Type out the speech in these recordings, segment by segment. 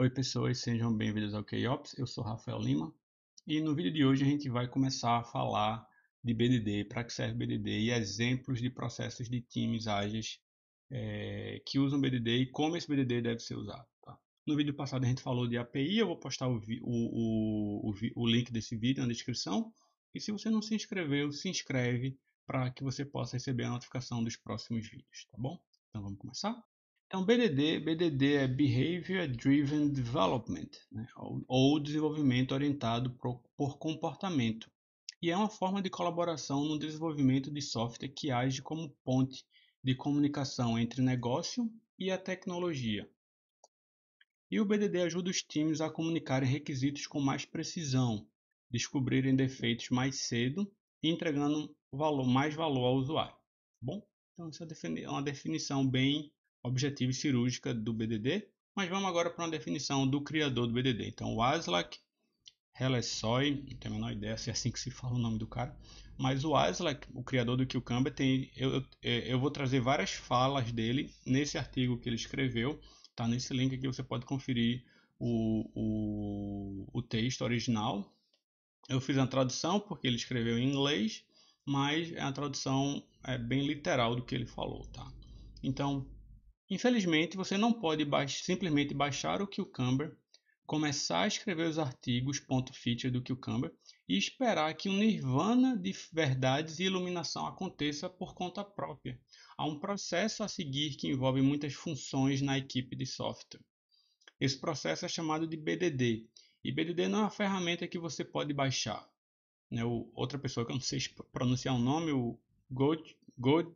Oi pessoas, sejam bem-vindos ao KOps, eu sou Rafael Lima e no vídeo de hoje a gente vai começar a falar de BDD, para que serve BDD e exemplos de processos de times ágeis é, que usam BDD e como esse BDD deve ser usado. Tá? No vídeo passado a gente falou de API, eu vou postar o, o, o, o link desse vídeo na descrição e se você não se inscreveu, se inscreve para que você possa receber a notificação dos próximos vídeos, tá bom? Então vamos começar? Então, é BDD, BDD é Behavior Driven Development, né? ou, ou, desenvolvimento orientado por, por comportamento, e é uma forma de colaboração no desenvolvimento de software que age como ponte de comunicação entre negócio e a tecnologia. E o BDD ajuda os times a comunicarem requisitos com mais precisão, descobrirem defeitos mais cedo e entregando valor, mais valor ao usuário. Tá bom, então essa é, é uma definição bem objetivo e cirúrgica do BDD. Mas vamos agora para uma definição do criador do BDD. Então, o Aslak Hellessoy, não tenho a menor ideia se é assim que se fala o nome do cara, mas o Aslak, o criador do Kilkamba, tem, eu, é, eu vou trazer várias falas dele nesse artigo que ele escreveu, Está nesse link aqui, você pode conferir o, o, o texto original. Eu fiz a tradução porque ele escreveu em inglês, mas é a tradução é bem literal do que ele falou, tá? Então, Infelizmente, você não pode baix simplesmente baixar o Cucumber, começar a escrever os artigos .feature do Cucumber e esperar que um nirvana de verdades e iluminação aconteça por conta própria. Há um processo a seguir que envolve muitas funções na equipe de software. Esse processo é chamado de BDD, e BDD não é uma ferramenta que você pode baixar. Né, o, outra pessoa que eu não sei pronunciar o nome, o God, God,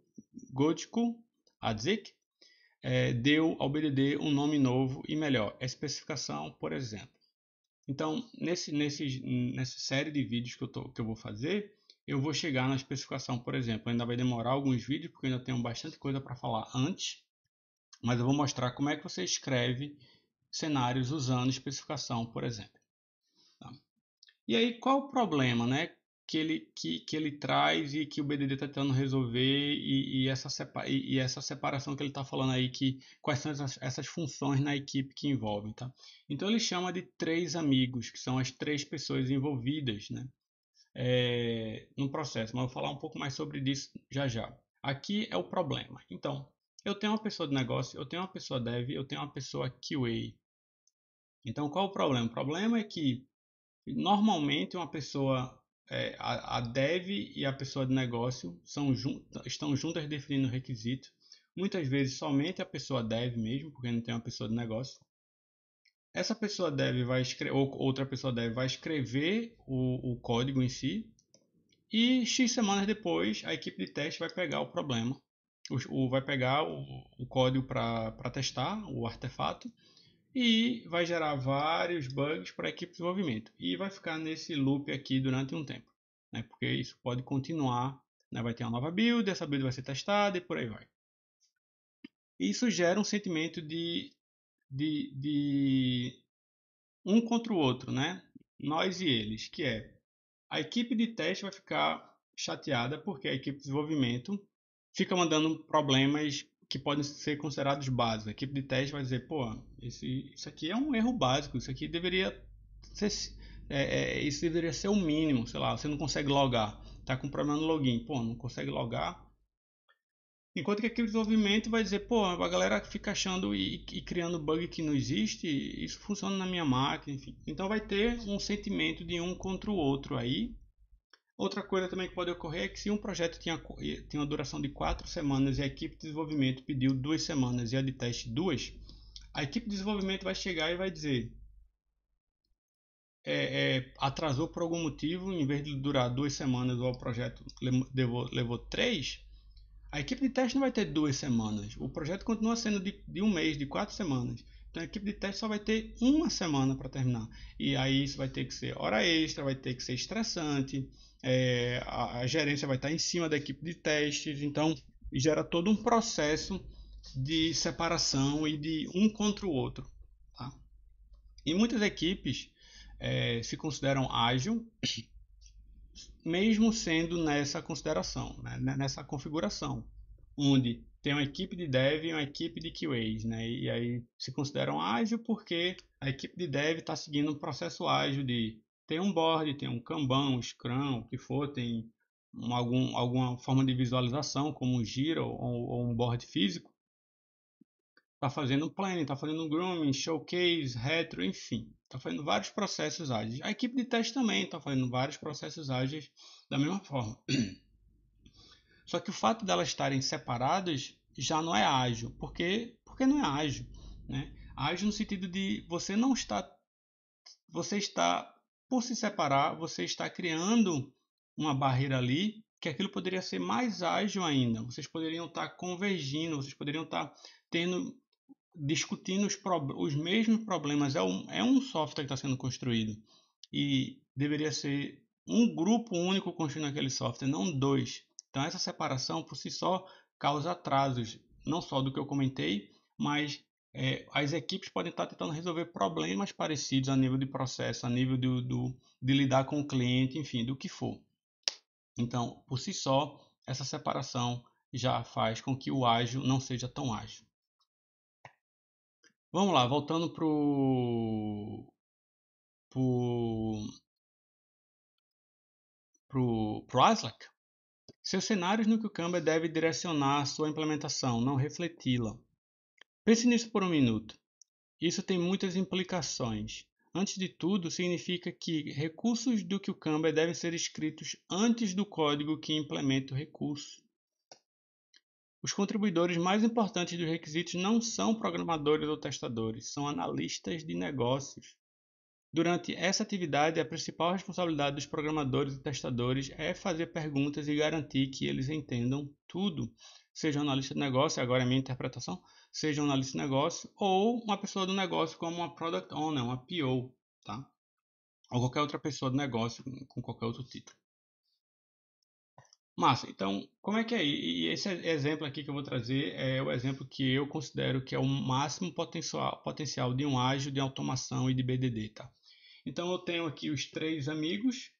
Adzik, é, deu ao BDD um nome novo e melhor, especificação, por exemplo. Então, nesse, nesse, nessa série de vídeos que eu, tô, que eu vou fazer, eu vou chegar na especificação, por exemplo. Ainda vai demorar alguns vídeos, porque eu ainda tenho bastante coisa para falar antes. Mas eu vou mostrar como é que você escreve cenários usando especificação, por exemplo. Tá? E aí, qual o problema, né? que ele, que, que ele traz e que o BDD está tentando resolver e, e, essa sepa e, e, essa separação que ele está falando aí, que quais são essas, essas, funções na equipe que envolvem, tá? Então ele chama de três amigos, que são as três pessoas envolvidas, né? É, no processo, mas vou falar um pouco mais sobre isso já já. Aqui é o problema. Então, eu tenho uma pessoa de negócio, eu tenho uma pessoa dev, eu tenho uma pessoa QA. Então, qual o problema? O problema é que normalmente uma pessoa é, a, a dev e a pessoa de negócio são jun estão juntas definindo o requisito. Muitas vezes somente a pessoa dev mesmo, porque não tem uma pessoa de negócio. Essa pessoa Dev vai escrever, ou outra pessoa Dev vai escrever o, o código em si. E X semanas depois, a equipe de teste vai pegar o problema o, vai pegar o, o código para testar o artefato e vai gerar vários bugs para a equipe de desenvolvimento e vai ficar nesse loop aqui durante um tempo, né? porque isso pode continuar, né? vai ter uma nova build, essa build vai ser testada e por aí vai. Isso gera um sentimento de, de, de um contra o outro, né? nós e eles, que é a equipe de teste vai ficar chateada porque a equipe de desenvolvimento fica mandando problemas que podem ser considerados básicos. A equipe de teste vai dizer, pô, esse, isso aqui é um erro básico, isso aqui deveria ser, é, é, isso deveria ser o mínimo, sei lá, você não consegue logar, está com problema no login, pô, não consegue logar. Enquanto que a equipe de desenvolvimento vai dizer, pô, a galera fica achando e, e criando bug que não existe, isso funciona na minha máquina, enfim. Então vai ter um sentimento de um contra o outro aí, Outra coisa também que pode ocorrer é que se um projeto tinha, eh, tinha uma duração de quatro semanas e a equipe de desenvolvimento pediu duas semanas e a de teste duas, a equipe de desenvolvimento vai chegar e vai dizer é, é, atrasou por algum motivo, em vez de durar duas semanas ou o projeto levou, três, a equipe de teste não vai ter duas semanas. O projeto continua sendo de, de um mês, de quatro semanas. Então a equipe de teste só vai ter uma semana para terminar. E aí isso vai ter que ser hora extra, vai ter que ser estressante, é, a, a, gerência vai estar em cima da equipe de testes, então gera todo um processo de separação e de um contra o outro. Tá? E muitas equipes é, se consideram ágil, mesmo sendo nessa consideração, né, nessa configuração, onde tem uma equipe de dev e uma equipe de QAs, né? E aí se consideram ágil porque a equipe de dev está seguindo um processo ágil de tem um board, tem um Kanban, um Scrum, o que for, tem um, algum, alguma forma de visualização, como um giro ou, ou um board físico. Está fazendo um planning, está fazendo um grooming, showcase, retro, enfim. Está fazendo vários processos ágeis. A equipe de teste também está fazendo vários processos ágeis da mesma forma. Só que o fato delas estarem separadas já não é ágil. Por quê? Porque não é ágil. Né? Ágil no sentido de você não está. Você está, por se separar, você está criando uma barreira ali que aquilo poderia ser mais ágil ainda. Vocês poderiam estar convergindo, vocês poderiam estar tendo discutindo os, os mesmos problemas. É um, é um software que está sendo construído e deveria ser um grupo único construindo aquele software, não dois. Então essa separação por si só causa atrasos, não só do que eu comentei, mas é, as equipes podem estar tentando resolver problemas parecidos a nível de processo, a nível do, do, de lidar com o cliente, enfim, do que for. Então, por si só, essa separação já faz com que o ágil não seja tão ágil. Vamos lá, voltando para pro pro pro Aslak seus cenários no que o Canva deve direcionar sua implementação, não refleti-la. Pense nisso por um minuto. Isso tem muitas implicações. Antes de tudo, significa que recursos do que o devem ser escritos antes do código que implementa o recurso. Os contribuidores mais importantes dos requisitos não são programadores ou testadores, são analistas de negócios. Durante essa atividade, a principal responsabilidade dos programadores e testadores é fazer perguntas e garantir que eles entendam tudo, seja um analista de negócio, agora é minha interpretação, seja um analista de negócio ou uma pessoa do negócio como uma product owner, uma PO, tá? Ou qualquer outra pessoa do negócio com qualquer outro título. Massa, então, como é que é? E esse exemplo aqui que eu vou trazer é o exemplo que eu considero que é o máximo potencial, potencial de um ágil, de automação e de BDD, tá? Então eu tenho aqui os três amigos,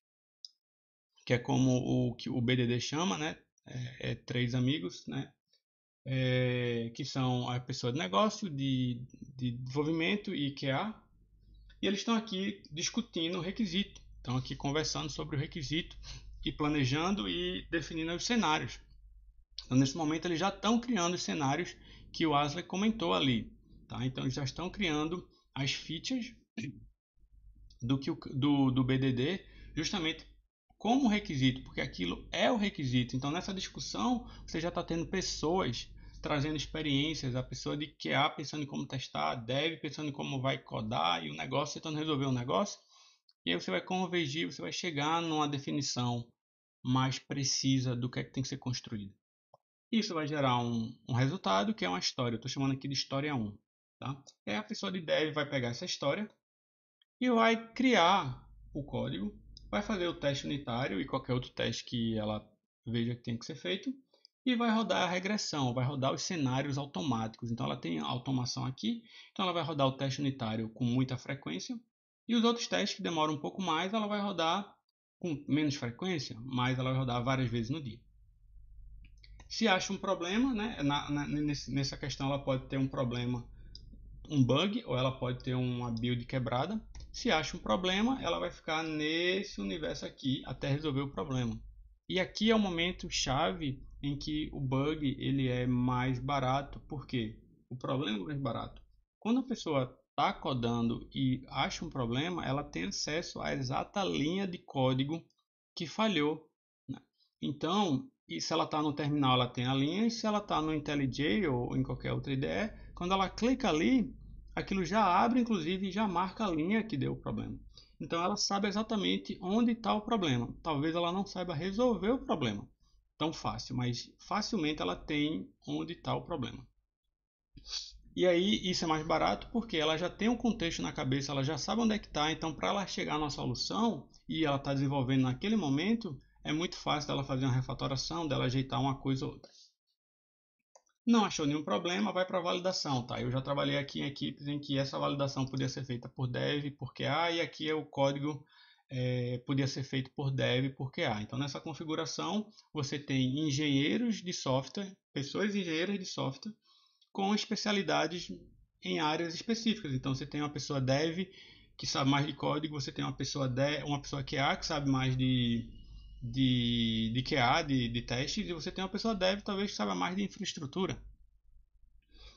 que é como o que o BDD chama, né? É, é três amigos, né? É, que são a pessoa de negócio, de, de desenvolvimento e IKEA. E eles estão aqui discutindo o requisito, estão aqui conversando sobre o requisito e planejando e definindo os cenários. Então, nesse momento, eles já estão criando os cenários que o Asley comentou ali. Tá? Então, eles já estão criando as features do que o, do, do BDD, justamente como requisito, porque aquilo é o requisito. Então, nessa discussão, você já está tendo pessoas trazendo experiências, a pessoa de QA pensando em como testar, dev pensando em como vai codar e o negócio tentando resolver o negócio. E aí você vai convergir, você vai chegar numa definição mais precisa do que é que tem que ser construído. Isso vai gerar um, um resultado que é uma história. Eu estou chamando aqui de história 1. Tá? E aí a pessoa de dev vai pegar essa história, e vai criar o código, vai fazer o teste unitário e qualquer outro teste que ela veja que tem que ser feito e vai rodar a regressão, vai rodar os cenários automáticos. Então ela tem automação aqui, então ela vai rodar o teste unitário com muita frequência e os outros testes que demoram um pouco mais, ela vai rodar com menos frequência, mas ela vai rodar várias vezes no dia. Se acha um problema, né, na, na, nessa questão ela pode ter um problema, um bug, ou ela pode ter uma build quebrada. Se acha um problema, ela vai ficar nesse universo aqui até resolver o problema. E aqui é o momento chave em que o bug ele é mais barato, porque o problema é mais barato. Quando a pessoa está codando e acha um problema, ela tem acesso à exata linha de código que falhou. Né? Então, e se ela está no terminal, ela tem a linha, e se ela está no IntelliJ ou em qualquer outra IDE, quando ela clica ali, aquilo já abre, inclusive, já marca a linha que deu o problema. Então ela sabe exatamente onde está o problema. Talvez ela não saiba resolver o problema tão fácil, mas facilmente ela tem onde está o problema. E aí isso é mais barato porque ela já tem um contexto na cabeça, ela já sabe onde é que está. Então para ela chegar na solução e ela está desenvolvendo naquele momento, é muito fácil dela fazer uma refatoração, dela ajeitar uma coisa ou outra. Não achou nenhum problema, vai para validação, tá? Eu já trabalhei aqui em equipes em que essa validação podia ser feita por dev, porque A, e aqui é o código é, podia ser feito por dev, porque A. Então, nessa configuração, você tem engenheiros de software, pessoas engenheiras de software, com especialidades em áreas específicas. Então, você tem uma pessoa dev que sabe mais de código, você tem uma pessoa, uma pessoa que é A, que sabe mais de de, de QA, de, de testes, e você tem uma pessoa dev talvez que saiba mais de infraestrutura.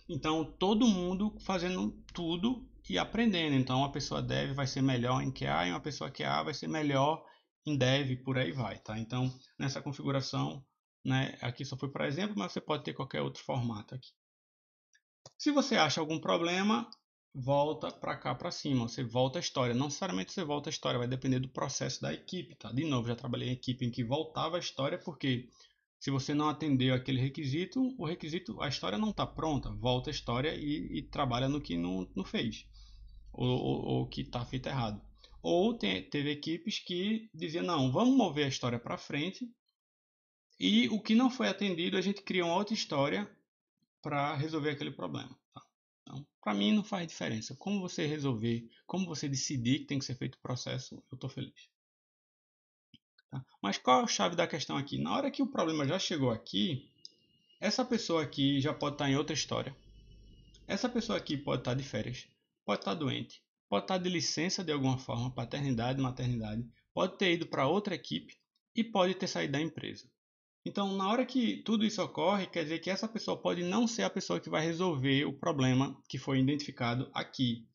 Então, todo mundo fazendo tudo e aprendendo. Então, uma pessoa dev vai ser melhor em QA e uma pessoa QA vai ser melhor em dev, por aí vai, tá? Então, nessa configuração, né, aqui só foi para exemplo, mas você pode ter qualquer outro formato aqui. Se você acha algum problema, volta para cá para cima, você volta a história. Não necessariamente você volta a história, vai depender do processo da equipe, tá? De novo, já trabalhei em equipe em que voltava a história porque se você não atendeu aquele requisito, o requisito, a história não está pronta, volta a história e, e trabalha no que não, não fez, ou, ou, ou que está feito errado. Ou te, teve equipes que diziam, não, vamos mover a história para frente e o que não foi atendido, a gente cria uma outra história para resolver aquele problema. Tá? Então, para mim não faz diferença. Como você resolver, como você decidir que tem que ser feito o processo, eu estou feliz. Tá? Mas qual é a chave da questão aqui? Na hora que o problema já chegou aqui, essa pessoa aqui já pode estar tá em outra história. Essa pessoa aqui pode estar tá de férias, pode estar tá doente, pode estar de licença de alguma forma, paternidade, maternidade, pode ter ido para outra equipe e pode ter saído da empresa. Então, na hora que tudo isso ocorre, quer dizer que essa pessoa pode não ser a pessoa que vai resolver o problema que foi identificado aqui.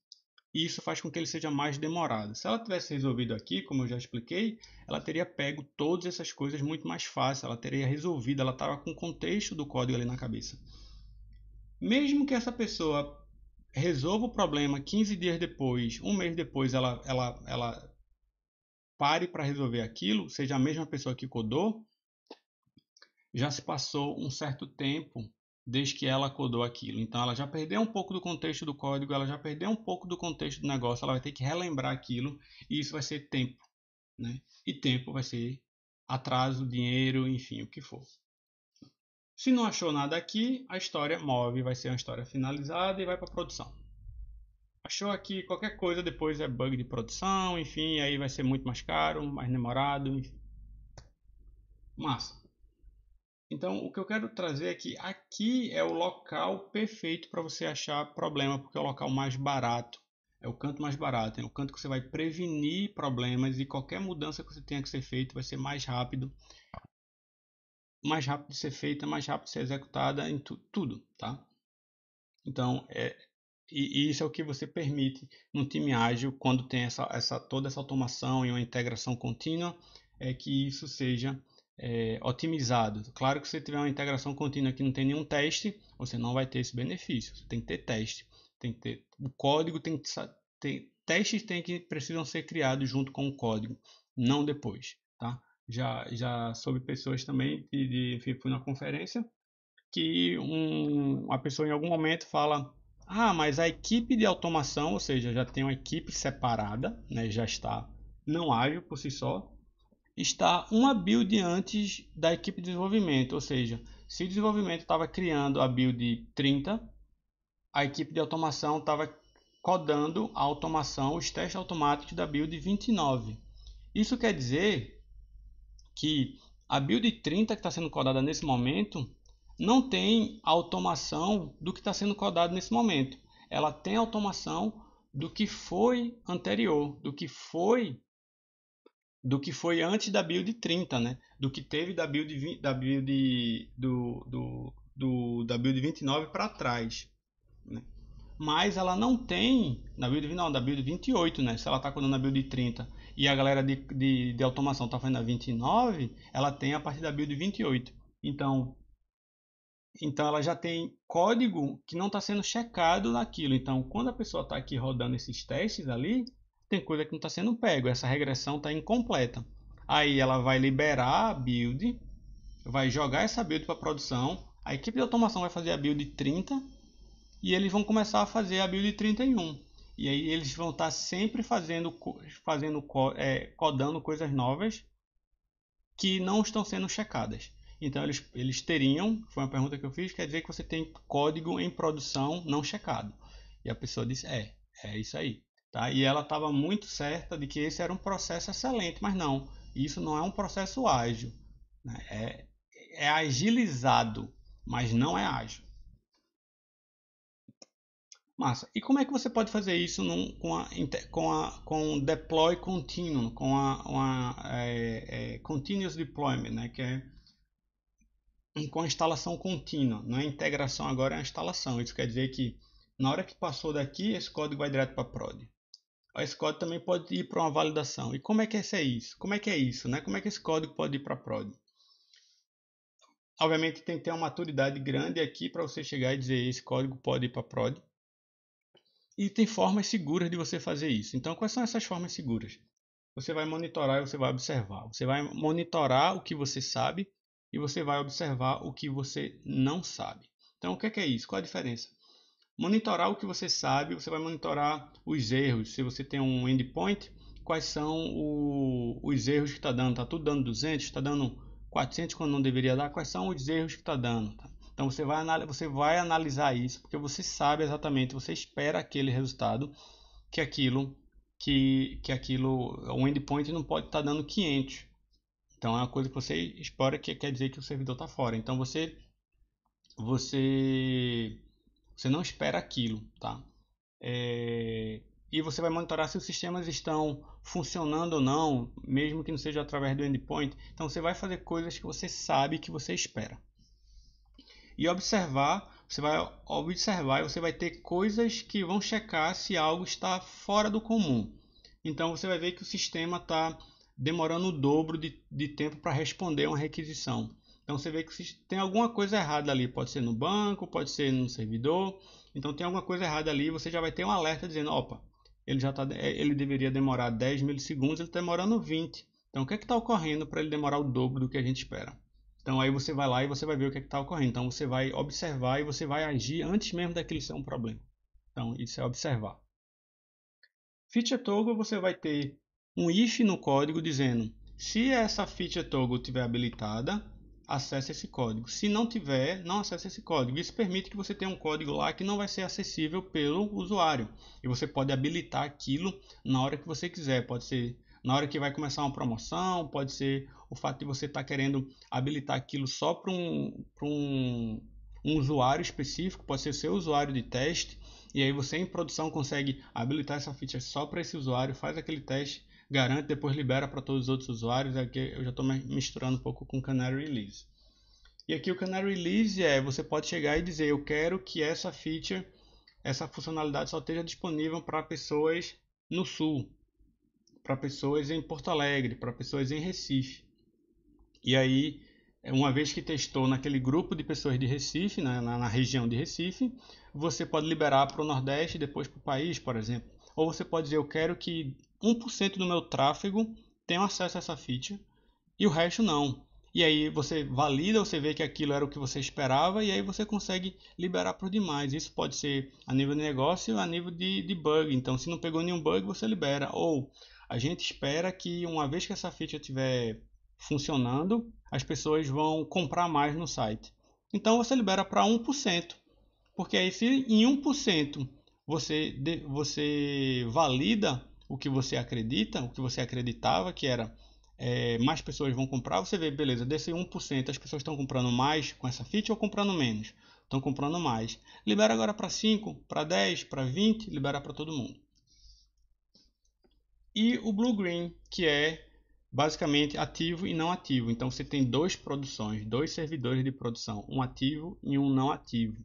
E isso faz com que ele seja mais demorado. Se ela tivesse resolvido aqui, como eu já expliquei, ela teria pego todas essas coisas muito mais fácil, ela teria resolvido, ela estava com o contexto do código ali na cabeça. Mesmo que essa pessoa resolva o problema 15 dias depois, um mês depois, ela, ela, ela pare para resolver aquilo, seja a mesma pessoa que codou, já se passou um certo tempo desde que ela codou aquilo. Então ela já perdeu um pouco do contexto do código, ela já perdeu um pouco do contexto do negócio, ela vai ter que relembrar aquilo e isso vai ser tempo. Né? E tempo vai ser atraso, dinheiro, enfim, o que for. Se não achou nada aqui, a história move, vai ser uma história finalizada e vai para produção. Achou aqui qualquer coisa, depois é bug de produção, enfim, aí vai ser muito mais caro, mais demorado, enfim. Massa. Então, o que eu quero trazer é que aqui é o local perfeito para você achar problema, porque é o local mais barato, é o canto mais barato, é o canto que você vai prevenir problemas e qualquer mudança que você tenha que ser feito vai ser mais rápido, mais rápido de ser feita, mais rápido de ser executada em tu, tudo, tá? Então, é, e, e, isso é o que você permite num time ágil quando tem essa, essa toda essa automação e uma integração contínua, é que isso seja é, otimizado. Claro que se você tiver uma integração contínua que não tem nenhum teste, você não vai ter esse benefício. Você tem que ter teste, tem que ter o código, tem que ter, testes tem que precisam ser criados junto com o código, não depois, tá? Já já soube pessoas também de, de fui na conferência que um, uma pessoa em algum momento fala ah, mas a equipe de automação, ou seja, já tem uma equipe separada, né, já está não ágil por si só, está uma build antes da equipe de desenvolvimento, ou seja, se o desenvolvimento estava criando a build 30, a equipe de automação estava codando a automação, os testes automáticos da build 29. Isso quer dizer que a build 30 que está sendo codada nesse momento não tem automação do que está sendo codado nesse momento. Ela tem automação do que foi anterior, do que foi do que foi antes da build 30, né? Do que teve da build, 20, da build do, do, do, da build 29 para trás, né? Mas ela não tem na build não, da build 28, né? Se ela tá quando a build 30 e a galera de, de, de automação tá fazendo a 29, ela tem a partir da build 28. Então, então ela já tem código que não está sendo checado naquilo. Então, quando a pessoa está aqui rodando esses testes ali, tem coisa que não está sendo pego, essa regressão está incompleta. Aí ela vai liberar a build, vai jogar essa build para produção, a equipe de automação vai fazer a build 30 e eles vão começar a fazer a build 31. E aí eles vão estar tá sempre fazendo, fazendo é, codando coisas novas que não estão sendo checadas. Então eles, eles teriam, foi uma pergunta que eu fiz, quer dizer que você tem código em produção não checado. E a pessoa disse, é, é isso aí. Tá? E ela estava muito certa de que esse era um processo excelente, mas não, isso não é um processo ágil. Né? É, é agilizado, mas não é ágil. Massa. E como é que você pode fazer isso num, com, a, com, a, com deploy contínuo, com a, uma, é, é, continuous deployment, né? que é com a instalação contínua, não é integração agora, é a instalação. Isso quer dizer que na hora que passou daqui, esse código vai direto para prod. Aí esse código também pode ir para uma validação. E como é que é isso? Como é que é isso, né? Como é que esse código pode ir para a prod? Obviamente tem que ter uma maturidade grande aqui para você chegar e dizer esse código pode ir para a prod. E tem formas seguras de você fazer isso. Então, quais são essas formas seguras? Você vai monitorar e você vai observar. Você vai monitorar o que você sabe e você vai observar o que você não sabe. Então, o que é, que é isso? Qual a diferença? monitorar o que você sabe, você vai monitorar os erros. Se você tem um endpoint, quais são o, os erros que está dando? Está tudo dando 200? Está dando 400 quando não deveria dar? Quais são os erros que está dando? Tá? Então você vai, você vai analisar isso porque você sabe exatamente, você espera aquele resultado que aquilo que, que aquilo, o endpoint não pode estar tá dando 500. Então é uma coisa que você espera que quer dizer que o servidor está fora. Então você você você não espera aquilo, tá? É... E você vai monitorar se os sistemas estão funcionando ou não, mesmo que não seja através do endpoint. Então você vai fazer coisas que você sabe que você espera. E observar, você vai observar e você vai ter coisas que vão checar se algo está fora do comum. Então você vai ver que o sistema está demorando o dobro de, de tempo para responder uma requisição. Então você vê que tem alguma coisa errada ali, pode ser no banco, pode ser no servidor. Então tem alguma coisa errada ali, você já vai ter um alerta dizendo, opa, ele já tá, eh, ele deveria demorar 10 milissegundos, ele está demorando 20. Então o que é que está ocorrendo para ele demorar o dobro do que a gente espera? Então aí você vai lá e você vai ver o que é está ocorrendo. Então você vai observar e você vai agir antes mesmo daquilo ser um problema. Então isso é observar. Feature toggle você vai ter um if no código dizendo se essa feature toggle estiver habilitada, acesse esse código. Se não tiver, não acesse esse código. Isso permite que você tenha um código lá que não vai ser acessível pelo usuário. E você pode habilitar aquilo na hora que você quiser. Pode ser na hora que vai começar uma promoção, pode ser o fato de você estar tá querendo habilitar aquilo só para um, um, um usuário específico, pode ser seu usuário de teste. E aí você em produção consegue habilitar essa feature só para esse usuário, faz aquele teste garante, depois libera para todos os outros usuários. Aqui é eu já estou misturando um pouco com Canary Release. E aqui o Canary Release é, você pode chegar e dizer, eu quero que essa feature, essa funcionalidade só esteja disponível para pessoas no Sul, para pessoas em Porto Alegre, para pessoas em Recife. E aí, uma vez que testou naquele grupo de pessoas de Recife, na, né, na, na região de Recife, você pode liberar para o Nordeste, depois para o país, por exemplo. Ou você pode dizer, eu quero que 1% do meu tráfego tem acesso a essa feature e o resto não. E aí você valida, você vê que aquilo era o que você esperava e aí você consegue liberar para o demais. Isso pode ser a nível de negócio, a nível de, de bug. Então, se não pegou nenhum bug, você libera. Ou a gente espera que uma vez que essa feature estiver funcionando, as pessoas vão comprar mais no site. Então você libera para 1%. Porque aí se em 1% você, você valida o que você acredita, o que você acreditava que era é, mais pessoas vão comprar, você vê, beleza, desse 1% as pessoas estão comprando mais com essa feature ou comprando menos? Estão comprando mais. Libera agora para 5, para 10, para 20, libera para todo mundo. E o Blue Green, que é basicamente ativo e não ativo. Então você tem duas produções, dois servidores de produção, um ativo e um não ativo.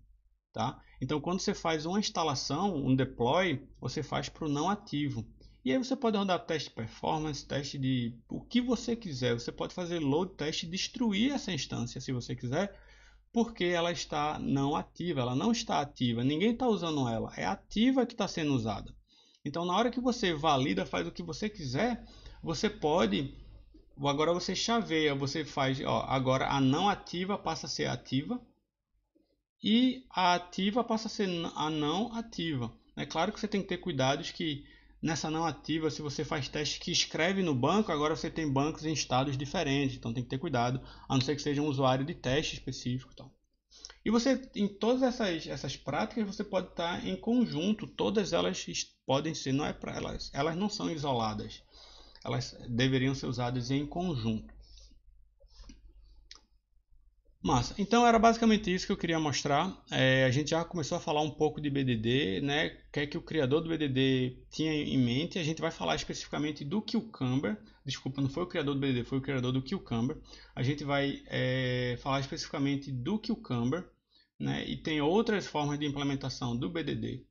Tá? Então quando você faz uma instalação, um deploy, você faz para o não ativo. E aí você pode rodar teste de performance, teste de o que você quiser. Você pode fazer load test e destruir essa instância se você quiser, porque ela está não ativa, ela não está ativa, ninguém está usando ela, é ativa que está sendo usada. Então na hora que você valida, faz o que você quiser, você pode, agora você chaveia, você faz, ó, agora a não ativa passa a ser ativa, e a ativa passa a ser a não ativa. É claro que você tem que ter cuidados que nessa não ativa, se você faz teste que escreve no banco, agora você tem bancos em estados diferentes, então tem que ter cuidado, a não ser que seja um usuário de teste específico. Então. E você, em todas essas, essas práticas, você pode estar em conjunto, todas elas podem ser, não é para elas, elas não são isoladas, elas deveriam ser usadas em conjunto. Massa. Então era basicamente isso que eu queria mostrar. É, a gente já começou a falar um pouco de BDD, né? O que é que o criador do BDD tinha em mente. A gente vai falar especificamente do Cucumber. Desculpa, não foi o criador do BDD, foi o criador do Cucumber. A gente vai é, falar especificamente do Cucumber, né? E tem outras formas de implementação do BDD.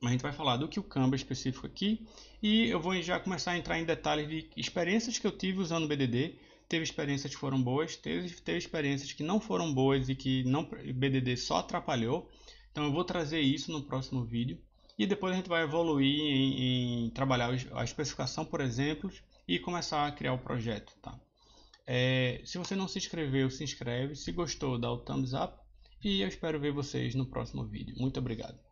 Mas a gente vai falar do Cucumber específico aqui. E eu vou já começar a entrar em detalhes de experiências que eu tive usando o BDD teve experiências que foram boas, teve, teve experiências que não foram boas e que não BDD só atrapalhou. Então eu vou trazer isso no próximo vídeo. E depois a gente vai evoluir em, em trabalhar a especificação, por exemplo, e começar a criar o projeto. Tá? É, se você não se inscreveu, se inscreve. Se gostou, dá o thumbs up. E eu espero ver vocês no próximo vídeo. Muito obrigado.